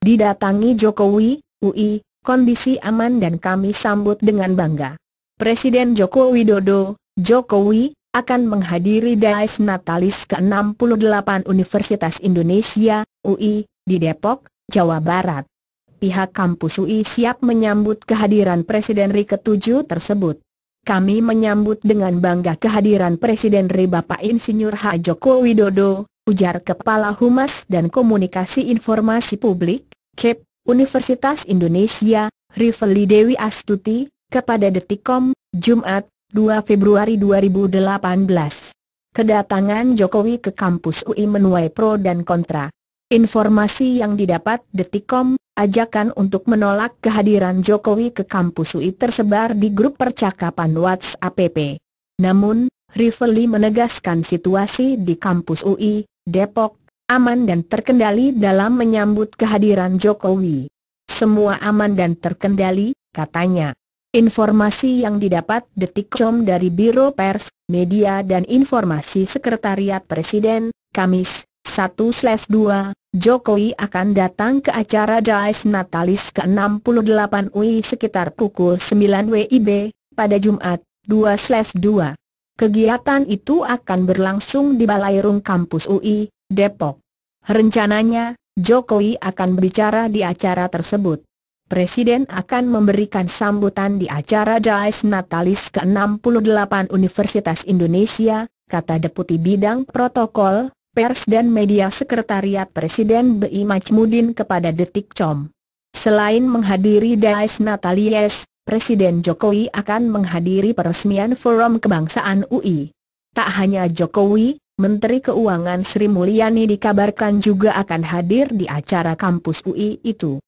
Didatangi Jokowi, UI, kondisi aman dan kami sambut dengan bangga. Presiden Joko Widodo, Jokowi, akan menghadiri Dais Natalis ke-68 Universitas Indonesia, UI, di Depok, Jawa Barat. Pihak kampus UI siap menyambut kehadiran Presiden RI ke-7 tersebut. Kami menyambut dengan bangga kehadiran Presiden RI Bapak Insinyur H. Joko Widodo, ujar Kepala Humas dan Komunikasi Informasi Publik, Kep Universitas Indonesia, Riveli Dewi Astuti, kepada Detikom, Jumat, 2 Februari 2018. Kedatangan Jokowi ke kampus UI menuai pro dan kontra. Informasi yang didapat Detikom, ajakan untuk menolak kehadiran Jokowi ke kampus UI tersebar di grup percakapan WhatsApp. Namun, Riveli menegaskan situasi di kampus UI, Depok, aman dan terkendali dalam menyambut kehadiran Jokowi. Semua aman dan terkendali, katanya. Informasi yang didapat detikcom dari Biro Pers, Media dan Informasi Sekretariat Presiden, Kamis, 1-2, Jokowi akan datang ke acara Dais Natalis ke-68 UI sekitar pukul 9 WIB, pada Jumat, 2-2. Kegiatan itu akan berlangsung di Balairung Kampus UI, Depok. Rencananya, Jokowi akan berbicara di acara tersebut. Presiden akan memberikan sambutan di acara Jais Natalis ke-68 Universitas Indonesia, kata Deputi Bidang Protokol, Pers dan Media Sekretariat Presiden BI Majmudin kepada Detikcom. Selain menghadiri Jais Natalis, Presiden Jokowi akan menghadiri peresmian Forum Kebangsaan UI. Tak hanya Jokowi, Menteri Keuangan Sri Mulyani dikabarkan juga akan hadir di acara kampus UI itu.